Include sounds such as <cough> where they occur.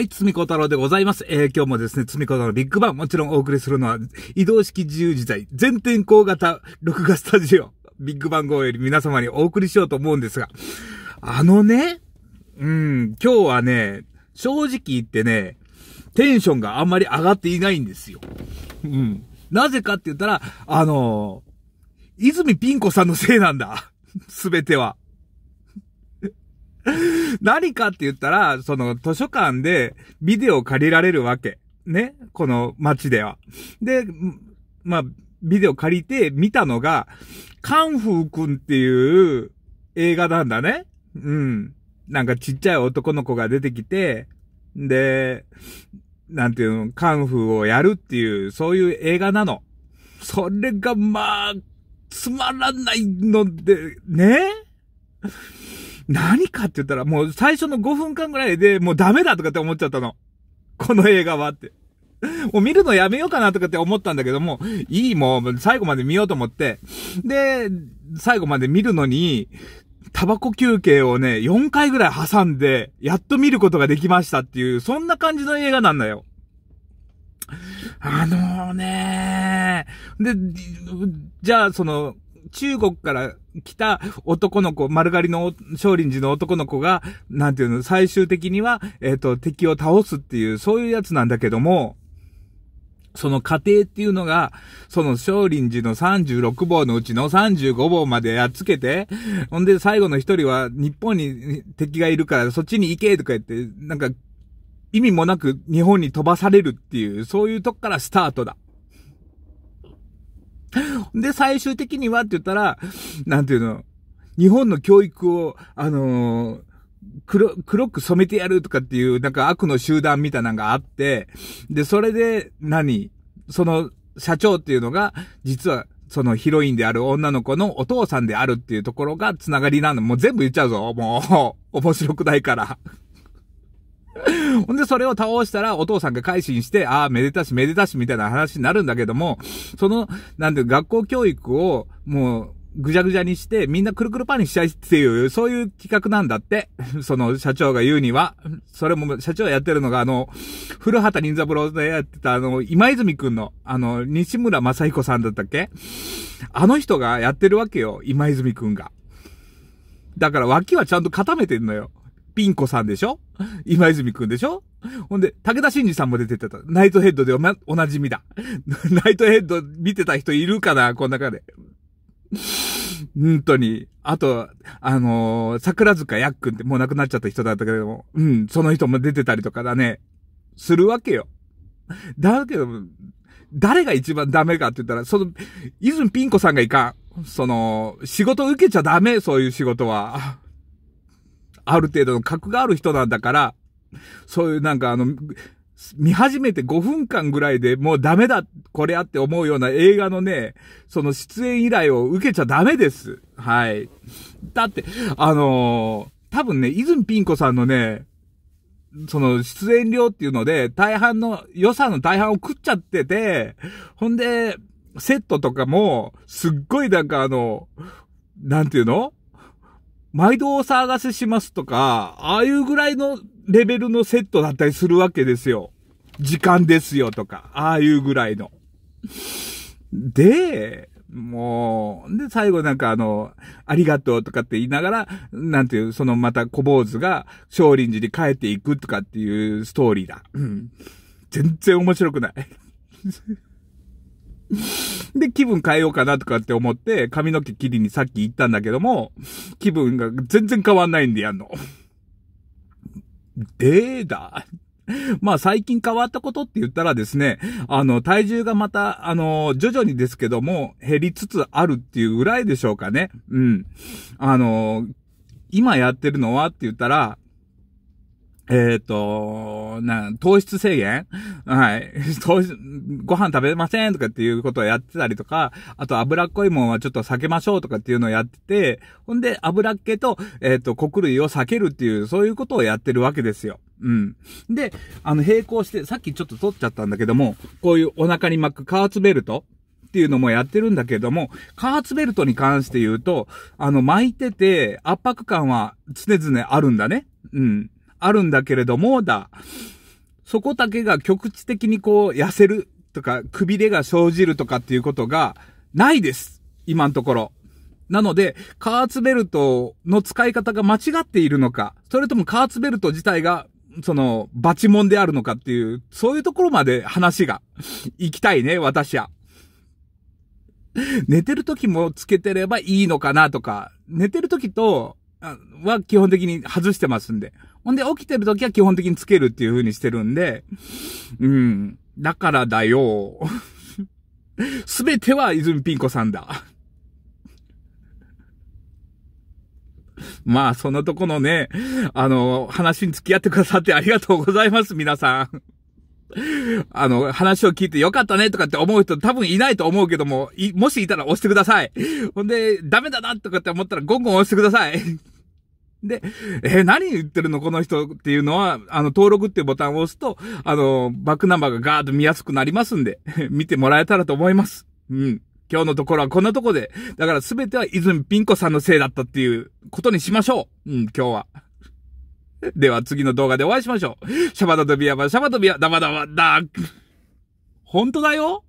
はい、つみこ太郎でございます。えー、今日もですね、つみこ太郎ビッグバン、もちろんお送りするのは、移動式自由自在、全天候型録画スタジオ、ビッグバン号より皆様にお送りしようと思うんですが、あのね、うん、今日はね、正直言ってね、テンションがあんまり上がっていないんですよ。うん。なぜかって言ったら、あのー、泉ピン子さんのせいなんだ。すべては。<laughs> 何かって言ったら、その図書館でビデオ借りられるわけ。ね。この街では。で、まあ、ビデオ借りて見たのが、カンフーくんっていう映画なんだね。うん。なんかちっちゃい男の子が出てきて、で、なんていうの、カンフーをやるっていう、そういう映画なの。それが、まあ、つまらないので、ね何かって言ったら、もう最初の5分間ぐらいで、もうダメだとかって思っちゃったの。この映画はって。もう見るのやめようかなとかって思ったんだけども、いいもう最後まで見ようと思って。で、最後まで見るのに、タバコ休憩をね、4回ぐらい挟んで、やっと見ることができましたっていう、そんな感じの映画なんだよ。あのーねー。で、じゃあ、その、中国から来た男の子、丸刈りの少林寺の男の子が、なんていうの、最終的には、えっ、ー、と、敵を倒すっていう、そういうやつなんだけども、その過程っていうのが、その少林寺の36棒のうちの35棒までやっつけて、ほんで最後の一人は日本に敵がいるからそっちに行けとか言って、なんか意味もなく日本に飛ばされるっていう、そういうとこからスタートだ。で、最終的にはって言ったら、なんていうの、日本の教育を、あのー、黒、黒く染めてやるとかっていう、なんか悪の集団みたいなのがあって、で、それで何、その、社長っていうのが、実は、そのヒロインである女の子のお父さんであるっていうところがつながりなの。もう全部言っちゃうぞ。もう、面白くないから。<laughs> ほんで、それを倒したら、お父さんが改心して、ああ、めでたし、めでたし、みたいな話になるんだけども、その、なんで、学校教育を、もう、ぐじゃぐじゃにして、みんなくるくるパンにしちゃいっていう、そういう企画なんだって。<laughs> その社長が言うには。それも、社長やってるのが、あの、古畑任三郎でやってた、あの、今泉くんの、あの、西村正彦さんだったっけあの人がやってるわけよ、今泉くんが。だから脇はちゃんと固めてんのよ。ピン子さんでしょ今泉くんでしょほんで、武田真治さんも出てた。ナイトヘッドでお,、ま、おなじみだ。<laughs> ナイトヘッド見てた人いるかなこの中で。本当に。あと、あのー、桜塚やっくんってもう亡くなっちゃった人だったけれども、うん、その人も出てたりとかだね。するわけよ。だけど、誰が一番ダメかって言ったら、その、泉ピン子さんがいかん。その、仕事受けちゃダメ、そういう仕事は。ある程度の格がある人なんだから、そういうなんかあの、見始めて5分間ぐらいでもうダメだ、これやって思うような映画のね、その出演依頼を受けちゃダメです。はい。だって、あのー、多分ね、泉ピン子さんのね、その出演料っていうので、大半の、予算の大半を食っちゃってて、ほんで、セットとかも、すっごいなんかあの、なんていうの毎度お騒がせしますとか、ああいうぐらいのレベルのセットだったりするわけですよ。時間ですよとか、ああいうぐらいの。で、もう、で、最後なんかあの、ありがとうとかって言いながら、なんていう、そのまた小坊主が少林寺に帰っていくとかっていうストーリーだ。うん。全然面白くない。<laughs> <laughs> で、気分変えようかなとかって思って、髪の毛切りにさっき行ったんだけども、気分が全然変わんないんでやんの。<laughs> でだ。<laughs> まあ最近変わったことって言ったらですね、あの、体重がまた、あの、徐々にですけども、減りつつあるっていうぐらいでしょうかね。うん。あの、今やってるのはって言ったら、えっ、ー、と、な、糖質制限はい。<laughs> 糖質、ご飯食べませんとかっていうことをやってたりとか、あと脂っこいもんはちょっと避けましょうとかっていうのをやってて、ほんで脂っ気と、えっ、ー、と、穀類を避けるっていう、そういうことをやってるわけですよ。うん。で、あの、並行して、さっきちょっと取っちゃったんだけども、こういうお腹に巻く加圧ベルトっていうのもやってるんだけども、加圧ベルトに関して言うと、あの、巻いてて圧迫感は常々あるんだね。うん。あるんだけれども、だ。そこだけが局地的にこう痩せるとか、くびれが生じるとかっていうことがないです。今のところ。なので、加圧ベルトの使い方が間違っているのか、それとも加圧ベルト自体が、その、バチモンであるのかっていう、そういうところまで話が行きたいね、私は。寝てる時もつけてればいいのかなとか、寝てる時とは基本的に外してますんで。ほんで、起きてる時は基本的につけるっていう風にしてるんで、うん。だからだよ。すべては泉ピン子さんだ。<laughs> まあ、そんなとこのね、あの、話に付き合ってくださってありがとうございます、皆さん。あの、話を聞いてよかったねとかって思う人多分いないと思うけども、もしいたら押してください。ほんで、ダメだなとかって思ったらゴンゴン押してください。で、えー、何言ってるのこの人っていうのは、あの、登録っていうボタンを押すと、あの、バックナンバーがガーッと見やすくなりますんで、<laughs> 見てもらえたらと思います。うん。今日のところはこんなとこで、だから全ては泉ピン子さんのせいだったっていうことにしましょう。うん、今日は。<laughs> では次の動画でお会いしましょう。シャバダドビアバ、シャバドビア、ダバダバ、ダー。ほんとだよ